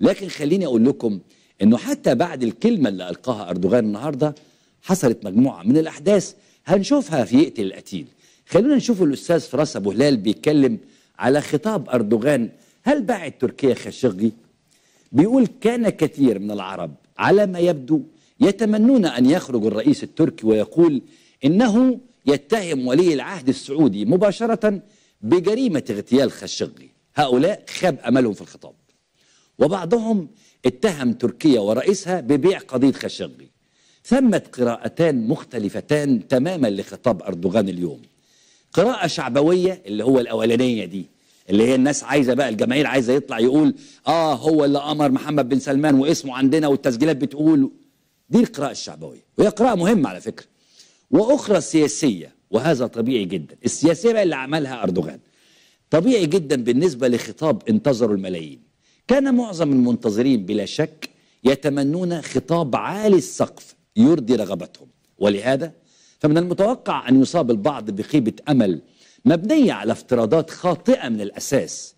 لكن خليني أقول لكم أنه حتى بعد الكلمة اللي ألقاها أردوغان النهاردة حصلت مجموعة من الأحداث هنشوفها في يقتل القتيل خلونا نشوف الأستاذ فراس أبو هلال بيتكلم على خطاب أردوغان هل باعت تركيا خاشقجي؟ بيقول كان كثير من العرب على ما يبدو يتمنون أن يخرج الرئيس التركي ويقول إنه يتهم ولي العهد السعودي مباشرة بجريمة اغتيال خاشقجي هؤلاء خاب أملهم في الخطاب وبعضهم اتهم تركيا ورئيسها ببيع قضية خشقي ثمت قراءتان مختلفتان تماما لخطاب أردوغان اليوم قراءة شعبوية اللي هو الأولانية دي اللي هي الناس عايزة بقى الجماهير عايزة يطلع يقول آه هو اللي أمر محمد بن سلمان واسمه عندنا والتسجيلات بتقول دي القراءة الشعبوية وهي قراءة مهمة على فكرة وأخرى سياسية وهذا طبيعي جدا السياسية بقى اللي عملها أردوغان طبيعي جدا بالنسبة لخطاب انتظروا الملايين كان معظم المنتظرين بلا شك يتمنون خطاب عالي السقف يرضي رغبتهم ولهذا فمن المتوقع أن يصاب البعض بخيبة أمل مبنية على افتراضات خاطئة من الأساس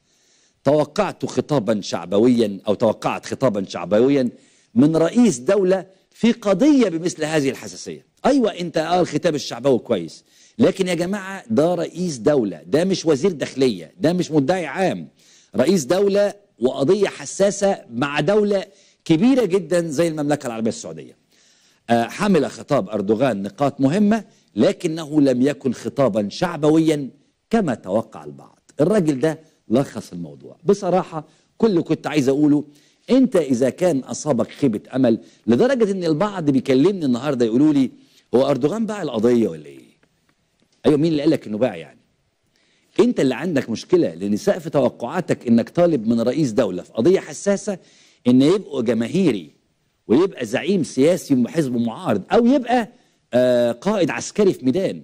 توقعت خطابا شعبويا أو توقعت خطابا شعبويا من رئيس دولة في قضية بمثل هذه الحساسية أيوة أنت آه الخطاب الشعبوي كويس لكن يا جماعة ده رئيس دولة ده مش وزير داخلية ده مش مدعي عام رئيس دولة وقضية حساسة مع دولة كبيرة جدا زي المملكة العربية السعودية آه، حمل خطاب أردوغان نقاط مهمة لكنه لم يكن خطابا شعبويا كما توقع البعض الراجل ده لخص الموضوع بصراحة كل اللي كنت عايز أقوله أنت إذا كان أصابك خيبة أمل لدرجة أن البعض بيكلمني النهاردة يقولوا لي هو أردوغان باع القضية ولا إيه؟ أيوة مين اللي قال لك إنه باع يعني؟ انت اللي عندك مشكله لان سقف توقعاتك انك طالب من رئيس دوله في قضيه حساسه ان يبقوا جماهيري ويبقى زعيم سياسي وحزب معارض او يبقى آه قائد عسكري في ميدان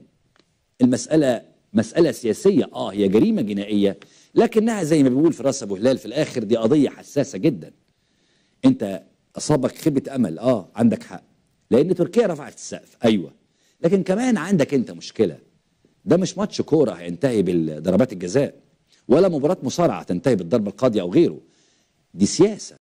المساله مساله سياسيه اه هي جريمه جنائيه لكنها زي ما بيقول في راس ابو هلال في الاخر دي قضيه حساسه جدا انت اصابك خيبه امل اه عندك حق لان تركيا رفعت السقف ايوه لكن كمان عندك انت مشكله ده مش ماتش كوره هينتهي بالضربات الجزاء ولا مباراه مصارعه تنتهي بالضربه القاضيه او غيره دي سياسه